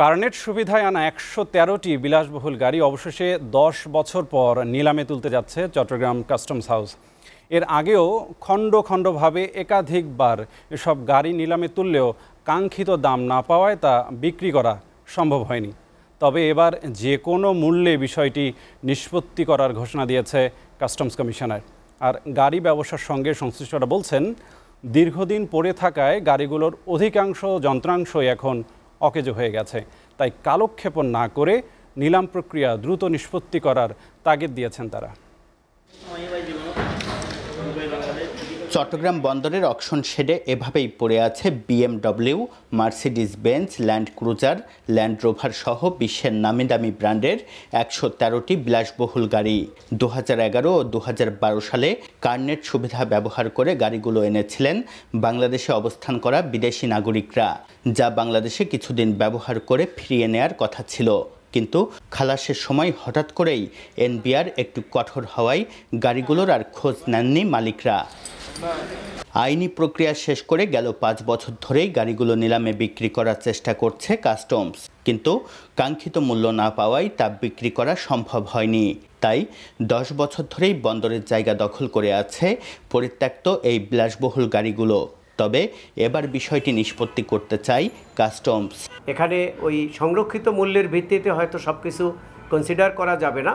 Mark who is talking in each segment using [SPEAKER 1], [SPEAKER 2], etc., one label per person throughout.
[SPEAKER 1] Karnit সুবিধায় আনা একশো তেরোটি বিলাসবহুল গাড়ি অবশেষে দশ বছর পর নিলামে তুলতে যাচ্ছে চট্টগ্রাম কাস্টমস হাউস এর আগেও খণ্ড খণ্ডভাবে একাধিকবার এসব গাড়ি নিলামে তুললেও কাঙ্ক্ষিত দাম না পাওয়ায় তা বিক্রি করা সম্ভব হয়নি তবে এবার যে কোনো মূল্যে বিষয়টি নিষ্পত্তি করার ঘোষণা দিয়েছে কাস্টমস কমিশনার আর গাড়ি ব্যবসার সঙ্গে সংশ্লিষ্টরা বলছেন দীর্ঘদিন পড়ে থাকায় গাড়িগুলোর অধিকাংশ যন্ত্রাংশই এখন অকেজো হয়ে গেছে তাই কালক্ষেপণ না করে নিলাম প্রক্রিয়া দ্রুত নিষ্পত্তি করার তাগিদ দিয়েছেন তারা
[SPEAKER 2] চট্টগ্রাম বন্দরের অকশন শেডে এভাবেই পড়ে আছে BMW Mercedes Benz Land Cruiser Land Rover সহ বিশ্বের নামি দামি ব্র্যান্ডের একশো তেরোটি বিলাসবহুল গাড়ি দু এগারো ও দু সালে কার্নেট সুবিধা ব্যবহার করে গাড়িগুলো এনেছিলেন বাংলাদেশে অবস্থান করা বিদেশি নাগরিকরা যা বাংলাদেশে কিছুদিন ব্যবহার করে ফিরিয়ে নেয়ার কথা ছিল কিন্তু খালাসের সময় হঠাৎ করেই এনবিআর একটু কঠোর হওয়ায় গাড়িগুলোর আর খোঁজ নেননি মালিকরা আইনি প্রক্রিয়া শেষ করে গেল পাঁচ বছর ধরেই গাড়িগুলো নিলামে বিক্রি করার চেষ্টা করছে কাস্টমস কিন্তু কাঙ্ক্ষিত মূল্য না পাওয়ায় তা বিক্রি করা সম্ভব হয়নি তাই দশ বছর ধরেই বন্দরের জায়গা দখল করে আছে পরিত্যক্ত এই বিলাসবহুল গাড়িগুলো তবে এবার বিষয়টি নিষ্পত্তি করতে চাই কাস্টমস এখানে ওই সংরক্ষিত মূল্যের ভিত্তিতে হয়তো সব কিছু কনসিডার করা যাবে না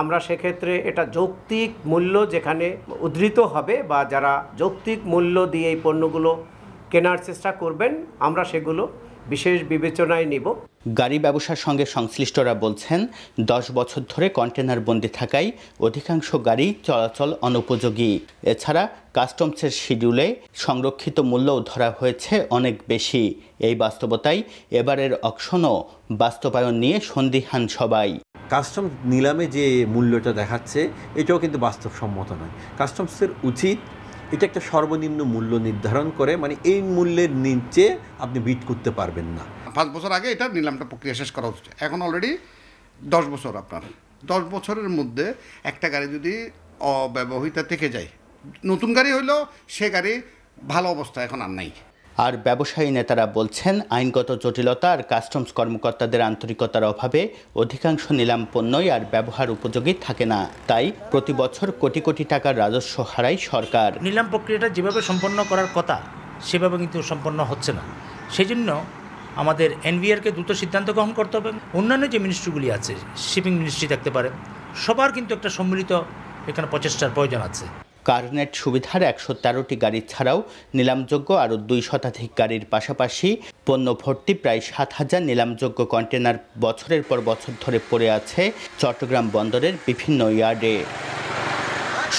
[SPEAKER 2] আমরা সেক্ষেত্রে এটা যৌক্তিক মূল্য যেখানে উদ্ধৃত হবে বা যারা যৌক্তিক মূল্য দিয়ে এই পণ্যগুলো কেনার চেষ্টা করবেন আমরা সেগুলো বিশেষ বিবেচনায় নিব গাড়ি ব্যবসার সঙ্গে সংশ্লিষ্টরা বলছেন দশ বছর ধরে কন্টেনার বন্দি থাকায় অধিকাংশ গাড়ি চলাচল অনুপযোগী এছাড়া কাস্টমসের শিডিউলে সংরক্ষিত মূল্যও ধরা হয়েছে অনেক বেশি এই বাস্তবতায় এবারের অকশনও বাস্তবায়ন নিয়ে সন্দিহান সবাই কাস্টমস নিলামে যে মূল্যটা দেখাচ্ছে এটাও কিন্তু বাস্তবসম্মত নয় কাস্টমসের উচিত এটা একটা সর্বনিম্ন মূল্য নির্ধারণ করে মানে এই মূল্যের নিচে আপনি বিট করতে পারবেন না পাঁচ বছর আগে এটা নিলামটা প্রক্রিয়া শেষ করা উচিত এখন অলরেডি দশ বছর আপনার দশ বছরের মধ্যে একটা গাড়ি যদি অব্যবহৃত থেকে যায় নতুন গাড়ি হইলেও সে গাড়ি ভালো অবস্থা এখন আর নাই আর ব্যবসায়ী নেতারা বলছেন আইনগত জটিলতা আর কাস্টমস কর্মকর্তাদের আন্তরিকতার অভাবে অধিকাংশ নিলাম পণ্যই আর ব্যবহার উপযোগী থাকে না তাই প্রতি বছর কোটি কোটি টাকার রাজস্ব হারায় সরকার নিলাম প্রক্রিয়াটা যেভাবে সম্পন্ন করার কথা সেভাবে কিন্তু সম্পন্ন হচ্ছে না সেজন্য আমাদের এনভিআরকে দ্রুত সিদ্ধান্ত গ্রহণ করতে হবে অন্যান্য যে মিনিস্ট্রিগুলি আছে শিপিং মিনিস্ট্রি থাকতে পারে সবার কিন্তু একটা সম্মিলিত এখানে প্রচেষ্টার প্রয়োজন আছে কার্নেট সুবিধার একশো তেরোটি গাড়ি ছাড়াও নিলামযোগ্য আরও দুই শতাধিক গাড়ির পাশাপাশি পণ্য ভর্তি প্রায় সাত হাজার নিলামযোগ্য কন্টেনার বছরের পর বছর ধরে পড়ে আছে চট্টগ্রাম বন্দরের বিভিন্ন ইয়ার্ডে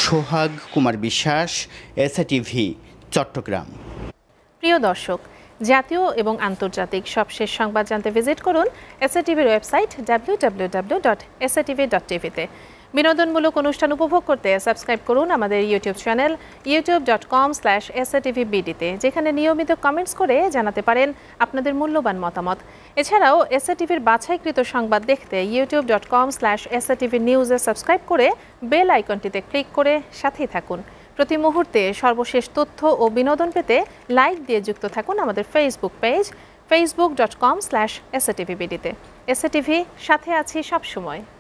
[SPEAKER 2] সোহাগ কুমার বিশ্বাস এসএটিভি
[SPEAKER 3] চট্টগ্রাম প্রিয় দর্শক জাতীয় এবং আন্তর্জাতিক সবশেষ সংবাদ জানতে ভিজিট করুন এসএটিভির website W W W dot SATV dot টিভিতে বিনোদনমূলক অনুষ্ঠান উপভোগ করতে সাবস্ক্রাইব করুন আমাদের YouTube channel YouTube dot com slash SATV বিডিতে যেখানে নিয়মিত কমেন্টস করে জানাতে পারেন আপনাদের মূল্যবান মতামত এছাড়াও এসএটিভির বাছাইকৃত সংবাদ দেখতে YouTube dot com slash SATV নিউজে সাবস্ক্রাইব করে বেল আইকনটিতে ক্লিক করে সাথেই থাকুন প্রতি মুহূর্তে সর্বশেষ তথ্য ও বিনোদন পেতে লাইক দিয়ে যুক্ত থাকুন আমাদের Facebook page Facebook dot com slash SATV বিডিতে এসএটিভি সাথে আছি সবসময়